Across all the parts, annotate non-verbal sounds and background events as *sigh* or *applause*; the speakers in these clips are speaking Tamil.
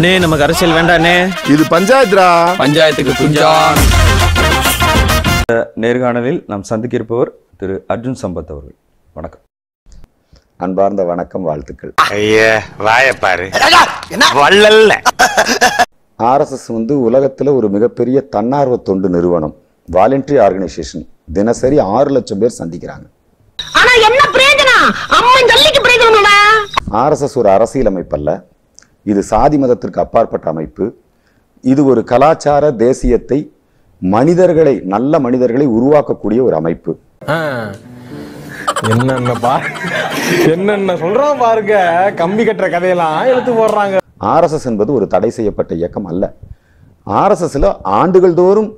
அண்ணே நமக்கு அரசியல் வேண்டாண்ணே இது பஞ்சாயத்துரா பஞ்சாயத்துக்கு குஞ்சான் நேர்காணலில் நாம் சந்திக்க இருப்பவர் திரு அர்ஜுன் சம்பத் அவர்கள் வணக்கம் அன்பார்ந்த வணக்கம் வாழ்த்துக்கள் ஐயே வாயப்பாரு வள்ளல்ல ஆர்எஸ்எஸ் வந்து உலகத்தில் ஒரு மிகப்பெரிய தன்னார்வ தொண்டு நிறுவனம் வாலண்டரி ஆர்கனைசேஷன் தினசரி ஆறு லட்சம் பேர் சந்திக்கிறாங்க ஆர்எஸ்எஸ் ஒரு அரசியல் அமைப்பல்ல இது சாதி மதத்திற்கு அப்பாற்பட்ட அமைப்பு இது ஒரு கலாச்சார தேசியத்தை மனிதர்களை நல்ல மனிதர்களை உருவாக்கக்கூடிய ஒரு அமைப்பு என்னென்ன பா என்னென்ன சொல்றோம் பாருங்க கம்பி கட்டுற கதையெல்லாம் எடுத்து போடுறாங்க ஆர்எஸ்எஸ் என்பது ஒரு தடை செய்யப்பட்ட இயக்கம் அல்ல ஆர்எஸ்எஸ்ல ஆண்டுகள் தோறும்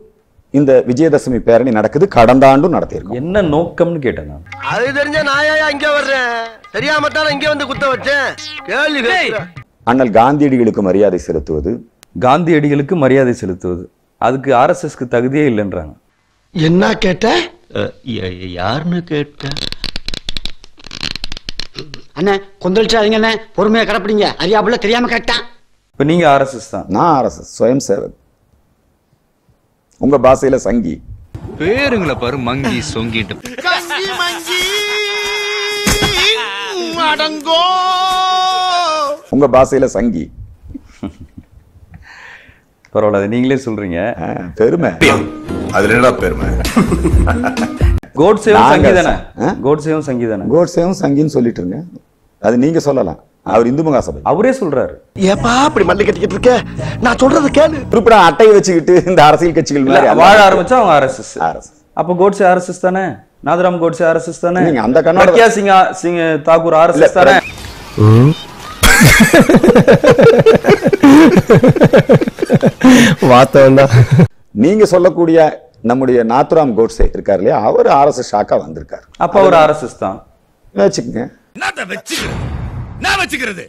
இந்த விஜயதசமி பேரணி நடக்குது கடந்த ஆண்டும் நடத்தியிருக்கோம் என்ன நோக்கம்னு கேட்டேன் நான் அது தெரிஞ்ச நாயா இங்க வர்றேன் தெரியாமத்தான இங்க வந்து குத்த வச்சேன் கேள்வி அண்ணல் காந்தியடிகளுக்கு மரியாதை செலுத்துவது காந்தியடிகளுக்கு மரியாதை செலுத்துவது அதுக்கு ஆர்எஸ்எஸ்க்கு தகுதியே இல்லைன்றாங்க என்ன கேட்ட யாருன்னு கேட்ட அண்ணே கொந்தளிச்சாதீங்க அண்ணே பொறுமையாக கடப்பிடிங்க அறியாப்புல தெரியாம கேட்டேன் இப்போ நீங்க ஆர்எஸ்எஸ் தான் நான் ஆர்எஸ்எஸ் சுயம் சேவக் உங்க பாசையில சங்கி பேருங்களை பாரு மங்கி சொங்கிட்டு மங்கி அடங்கோ உங்கள் பாஷையில் சங்கி பரவாயில்ல நீங்களே சொல்றீங்க பெருமை அதில் என்னடா பெருமை கோட்ஸேவும் சங்கிதானே கோட்ஸேவும் சங்கீதானே கோட்ஸேவும் சங்கின்னு சொல்லிட்டு இருங்க அது நீங்க சொல்லலாம் அவர் இந்து மகாசபை அவரே சொல்றாரு ஏப்பா அப்படி மல்லி கட்டிக்கிட்டு இருக்க நான் சொல்றது கேளு குறிப்பிட அட்டையை வச்சுக்கிட்டு இந்த அரசியல் கட்சிகள் வாழ ஆரம்பிச்சா அவங்க ஆர்எஸ்எஸ் ஆர்எஸ்எஸ் அப்போ கோட்ஸே ஆர்எஸ்எஸ் தானே நாதராம் கோட்ஸே ஆர்எஸ்எஸ் தானே நீங்க அந்த கண்ணோட சிங்க சிங்க தாக்கூர் ஆர்எஸ்எஸ் தானே வாத்தவன்டா நீங்க சொல்லக்கூடிய நம்முடைய நாத்துராம் கோட்ஸே இருக்கார் இல்லையா அவர் ஆர்எஸ்எஸ் ஷாக்கா வந்திருக்காரு அப்ப அவர் ஆர்எஸ்எஸ் தான் வச்சுக்கங்க நான் வச்சுக்கிறது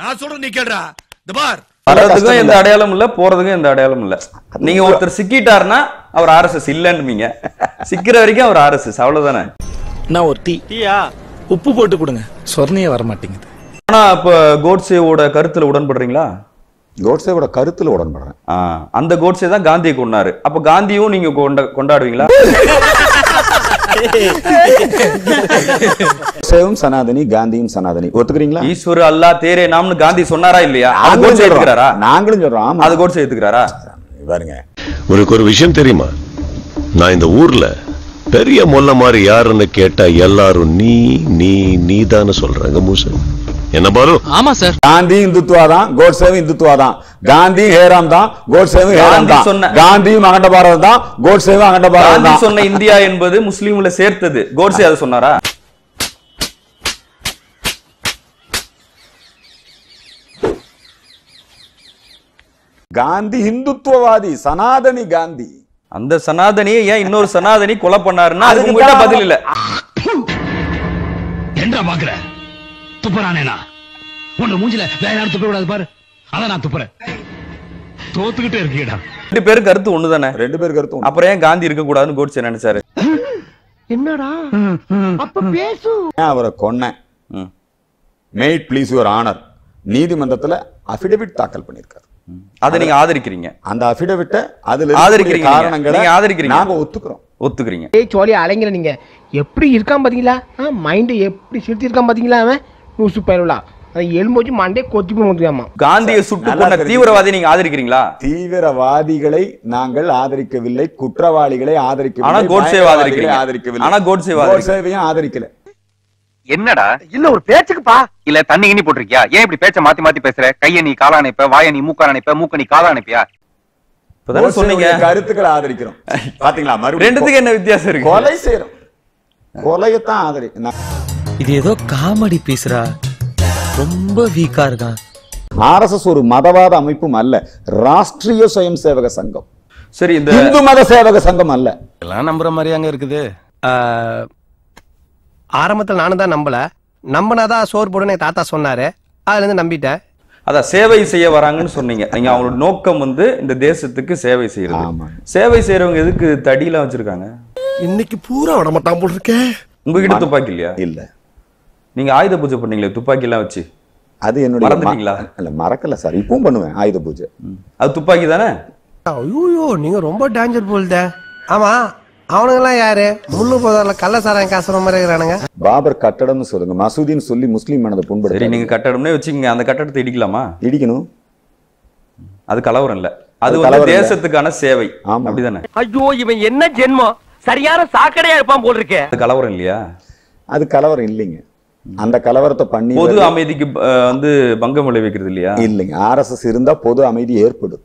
நான் சொல்றேன் நீ கேடுறா வர்றதுக்கும் எந்த அடையாளம் இல்ல போறதுக்கும் எந்த அடையாளம் இல்ல நீங்க ஒருத்தர் சிக்கிட்டாருன்னா அவர் ஆர்எஸ்எஸ் இல்லன்னு சிக்கிற வரைக்கும் அவர் ஆர்எஸ்எஸ் அவ்வளவுதானே நான் ஒரு டீ டீயா உப்பு போட்டு கொடுங்க சொர்ணியே வர மாட்டேங்குது ஆனா இப்போ கோட்ஸேவோட கருத்துல உடன்படுறீங்களா கோட்ஸேவோட கருத்துல உடன்படுறேன் அந்த கோட்ஸே தான் காந்தியை கொண்டாரு அப்ப காந்தியும் நீங்க கொண்ட கொண்டாடுவீங்களா சனாதனி காந்தியும் சனாதனி ஒத்துக்கிறீங்களா அல்லா தேரே நாம்னு காந்தி சொன்னாரா இல்லையா அது நாங்களும் சொல்றோம் அது கோட் சேர்த்துக்கிறாரா பாருங்க ஒரு விஷயம் தெரியுமா நான் இந்த ஊர்ல பெரிய மொல்ல மாதிரி யாருன்னு கேட்டா எல்லாரும் நீ நீ நீ தான் சொல்றாங்க மூசன் என்ன பாரு ஆமா சார் காந்தி இந்துத்துவா கோட்சேவும் காந்தி ஹேராம் தான் கோட்சேவும் ஹேராம் தான் அகண்ட பாரதம் தான் கோட்சேவும் அகண்ட பாரதம் தான் சொன்ன இந்தியா என்பது முஸ்லீம்ல சேர்த்தது கோட்சே அதை சொன்னாரா காந்தி இந்துத்துவவாதி சனாதனி காந்தி அந்த சனாதனியை ஏன் இன்னொரு சனாதனி கொலை பண்ணாருன்னா அதுக்கு பதில் இல்ல என்ன துப்புறானேனா மூஞ்சில வேற யாரும் துப்ப கூடாது பாரு அதான் நான் துப்புறேன் தோத்துக்கிட்டே இருக்கீடா ரெண்டு பேரும் கருத்து ஒண்ணு ரெண்டு பேரும் கருத்து அப்புறம் ஏன் காந்தி இருக்க கூடாதுன்னு கோட்சே நினைச்சாரு என்னடா அப்ப பேசு அவரை மேட் ப்ளீஸ் யுவர் ஆனர் நீதிமன்றத்துல அஃபிடவிட் தாக்கல் பண்ணிருக்காரு அதை நீங்க ஆதரிக்கிறீங்க அந்த அஃபிடவிட்டை அதுல ஆதரிக்கிறீங்க காரணங்களை நீங்க ஆதரிக்கிறீங்க நாங்க ஒத்துக்கிறோம் ஒத்துக்கிறீங்க ஏய் ஜாலியா நீங்க எப்படி இருக்கான் பாத்தீங்களா மைண்ட் எப்படி சிரிச்சிருக்கான் பாத்தீங்களா அவன் பயிரலா மண்டே கொத்தி காந்தியை சுட்டு தீவிரவாதி நீங்க ஆதரிக்கிறீங்களா தீவிரவாதிகளை நாங்கள் ஆதரிக்கவில்லை குற்றவாளிகளை ஆதரிக்கவில்லை ஆனா கோட்சேவை ஆதரிக்கிறீங்க ஆதரிக்கவில்லை ஆனா ஆதரிக்கல என்னடா இல்ல ஒரு பேச்சுக்குப்பா இல்ல தண்ணி கிண்ணி போட்டிருக்கியா ஏன் இப்படி பேச்ச மாத்தி மாத்தி பேசுற கைய நீ காலா அணைப்ப வாய நீ மூக்கா அணைப்ப மூக்க நீ காலா அணைப்பியா சொன்னீங்க கருத்துக்களை ஆதரிக்கிறோம் *laughs* பாத்தீங்களா ரெண்டுத்துக்கு என்ன வித்தியாசம் இருக்கு கொலை செய்யறோம் கொலையத்தான் ஆதரி இது ஏதோ காமெடி பேசுறா ரொம்ப வீக்கா இருக்கான் ஆர்எஸ்எஸ் ஒரு மதவாத அமைப்பும் அல்ல ராஷ்டிரிய சுயம் சேவக சங்கம் சரி இந்த இந்து மத சேவக சங்கம் அல்ல எல்லாம் நம்புற அங்க இருக்குது ஆரம்பத்தில் நானும் தான் நம்பல நம்பினாதான் சோர் போடுன்னு தாத்தா சொன்னாரு அதுல இருந்து நம்பிட்டேன் அதான் சேவை செய்ய வராங்கன்னு சொன்னீங்க நீங்க அவங்களோட நோக்கம் வந்து இந்த தேசத்துக்கு சேவை செய்யறது சேவை செய்யறவங்க எதுக்கு தடியெல்லாம் வச்சிருக்காங்க இன்னைக்கு பூரா விடமாட்டான் போல் இருக்கேன் உங்ககிட்ட துப்பாக்கி இல்லையா இல்லை நீங்கள் ஆயுத பூஜை பண்ணீங்களே துப்பாக்கிலாம் வச்சு அது என்னுடைய மறந்துட்டீங்களா மறக்கல சார் இப்பவும் பண்ணுவேன் ஆயுத பூஜை அது துப்பாக்கி தானே ஐயோ நீங்க ரொம்ப டேஞ்சர் போல்த ஆமாம் அவனுங்கெல்லாம் யாரு முள்ளு போதால கள்ள சாராயம் காசுற மாதிரி இருக்கிறானுங்க பாபர் கட்டடம்னு சொல்லுங்க மசூதின்னு சொல்லி முஸ்லீம் மனதை புண்படுது நீங்க கட்டடம்னே வச்சுங்க அந்த கட்டடத்தை இடிக்கலாமா இடிக்கணும் அது கலவரம் இல்ல அது வந்து தேசத்துக்கான சேவை ஆமா அப்படிதானே ஐயோ இவன் என்ன ஜென்மம் சரியான சாக்கடையா இருப்பான் போல் இருக்கே அது கலவரம் இல்லையா அது கலவரம் இல்லைங்க அந்த கலவரத்தை பண்ணி பொது அமைதிக்கு வந்து பங்கம் விளைவிக்கிறது இல்லையா இல்லைங்க ஆர்எஸ்எஸ் இருந்தா பொது அமைதி ஏற்படும்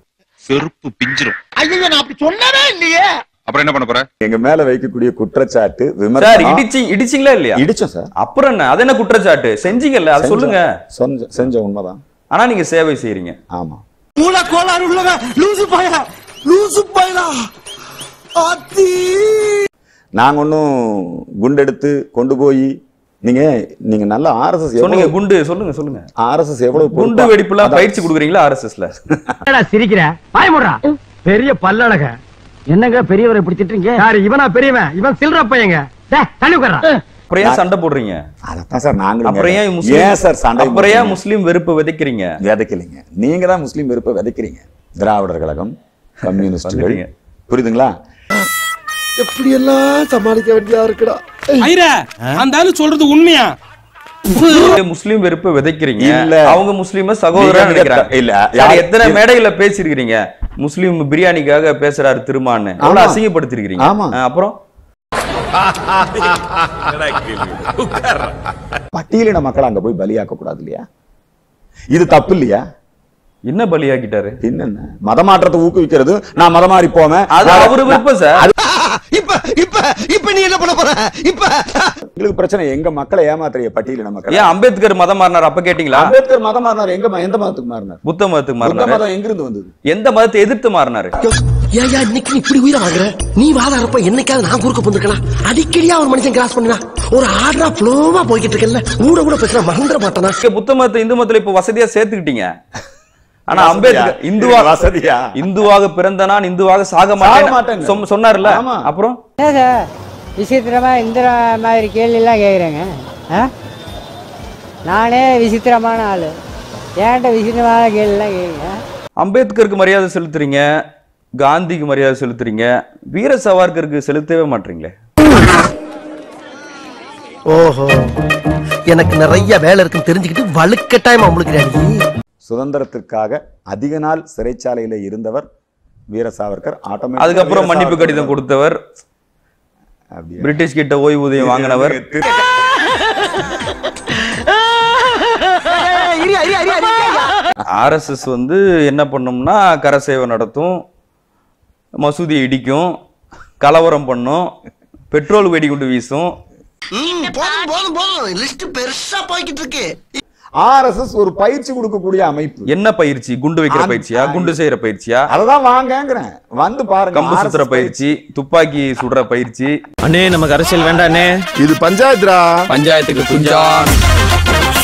செருப்பு பிஞ்சிரும் ஐயோ நான் அப்படி சொன்னதே இல்லையே அப்புறம் என்ன பண்ண போற எங்க மேல வைக்கக்கூடிய குற்றச்சாட்டு விமர்சனம் இடிச்சி இடிச்சிங்களா இல்லையா இடிச்சோம் சார் அப்புறம் என்ன அது என்ன குற்றச்சாட்டு செஞ்சீங்கல்ல அது சொல்லுங்க செஞ்ச உண்மைதான் ஆனா நீங்க சேவை செய்யறீங்க ஆமா மூல கோளாறு உள்ளவ லூசு பாயா லூசு பாயா ஆத்தி நாங்க ஒன்னும் குண்டெடுத்து கொண்டு போய் நீங்க நீங்க நல்ல ஆர்எஸ்எஸ் சொன்னீங்க குண்டு சொல்லுங்க சொல்லுங்க ஆர்எஸ்எஸ் எவ்வளவு குண்டு வெடிப்புல பயிற்சி குடுக்குறீங்களா ஆர்எஸ்எஸ்ல சிரிக்கிற சிரிக்கிறேன் முடுறா பெரிய பல்லழக என்னங்க பெரியவரை பிடிச்சிட்டு யாரு இவனா பெரியவன் இவன் சில்ற பையங்க அப்புறையா சண்டை போடுறீங்க அதான் சார் நாங்க அப்புறையா ஏன் சார் சண்டை அப்புறையா முஸ்லீம் வெறுப்பு விதைக்கிறீங்க விதைக்கலைங்க நீங்க தான் முஸ்லீம் வெறுப்பை விதைக்கிறீங்க திராவிடர் கழகம் கம்யூனிஸ்டுகள் புரியுதுங்களா எப்படி எல்லாம் சமாளிக்க வேண்டியதா இருக்குடா ஐரா அந்த ஆளு சொல்றது உண்மையா முஸ்லீம் வெறுப்பை விதைக்கிறீங்க இல்ல அவங்க முஸ்லீம சகோதர இல்ல யார் எத்தனை மேடையில பேசிருக்கிறீங்க முஸ்லீம் பிரியாணிக்காக பேசுறாரு திருமான்னு அவ்வளவு ஆமா அப்புறம் பட்டியலின மக்கள் அங்க போய் பலியாக்க கூடாது இல்லையா இது தப்பு இல்லையா என்ன பலியாக்கிட்டாரு என்னென்ன மதமாற்றத்தை ஊக்குவிக்கிறது நான் மதம் மாறி போவேன் அது அவரு விருப்பம் சார் இப்ப இப்ப இப்ப நீ என்ன பண்ண போற இப்ப எங்களுக்கு பிரச்சனை எங்க மக்களை ஏமாத்துறிய பட்டியல நம்ம ஏன் அம்பேத்கர் மதம் மாறினார் அப்ப கேட்டீங்களா அம்பேத்கர் மதம் மாறினார் எங்க எந்த மதத்துக்கு மாறினார் புத்த மதத்துக்கு மாறினார் மதம் எங்க இருந்து வந்தது எந்த மதத்தை எதிர்த்து மாறினாரு ஏயா இன்னைக்கு நீ இப்படி உயிரை வாங்குற நீ வாதாடுறப்ப என்னைக்காவது நான் குறுக்க போந்துருக்கலாம் அடிக்கடியா ஒரு மனுஷன் கிராஸ் பண்ணினா ஒரு ஆர்டரா ஃப்ளோவா போய்கிட்டு இருக்கல கூட கூட பேசுற மறந்துட மாட்டேனா புத்த மதத்தை இந்து மதத்துல இப்ப வசதியா சேர்த்துக்கிட்டீங்க ஆனா அம்பேத்கர் இந்துவா வசதியா இந்துவாக பிறந்த நான் இந்துவாக சாக மாட்டேன் சொன்னார்ல அப்புறம் விசித்திரமா இந்திரா மாதிரி கேள்வி எல்லாம் கேக்குறேங்க நானே விசித்திரமான ஆள் ஏன்ட்ட விசித்திரமான எல்லாம் கேட்குங்க அம்பேத்கருக்கு மரியாதை செலுத்துறீங்க காந்திக்கு மரியாதை செலுத்துறீங்க வீர சவார்கருக்கு செலுத்தவே மாட்டீங்களே ஓஹோ எனக்கு நிறைய வேலை இருக்குன்னு தெரிஞ்சுக்கிட்டு வலுக்கட்டாயமா உங்களுக்கு சுதந்திரத்திற்காக அதிக நாள் சிறைச்சாலையில் இருந்தவர் வீர சாவர்கர் ஆட்டோமே அதுக்கப்புறம் மன்னிப்பு கடிதம் கொடுத்தவர் பிரிட்டிஷ் கிட்ட ஓய்வூதியம் வாங்கினவர் ஆர்எஸ்எஸ் வந்து என்ன பண்ணும்னா கரசேவை நடத்தும் மசூதியை இடிக்கும் கலவரம் பண்ணும் பெட்ரோல் வெடிகுண்டு வீசும் போதும் போதும் போதும் லிஸ்ட் பெருசா போய்கிட்டு இருக்கு ஆர்எஸ்எஸ் ஒரு பயிற்சி கொடுக்கக்கூடிய அமைப்பு என்ன பயிற்சி குண்டு வைக்கிற பயிற்சியா குண்டு செய்யற பயிற்சியா அததான் வாங்கங்கிறேன் வந்து பாருங்க கம்பு சுத்துற பயிற்சி துப்பாக்கி சுடுற பயிற்சி அண்ணே நமக்கு அரசியல் வேண்டாண்ணே இது பஞ்சாயத்துரா பஞ்சாயத்துக்கு குஞ்சா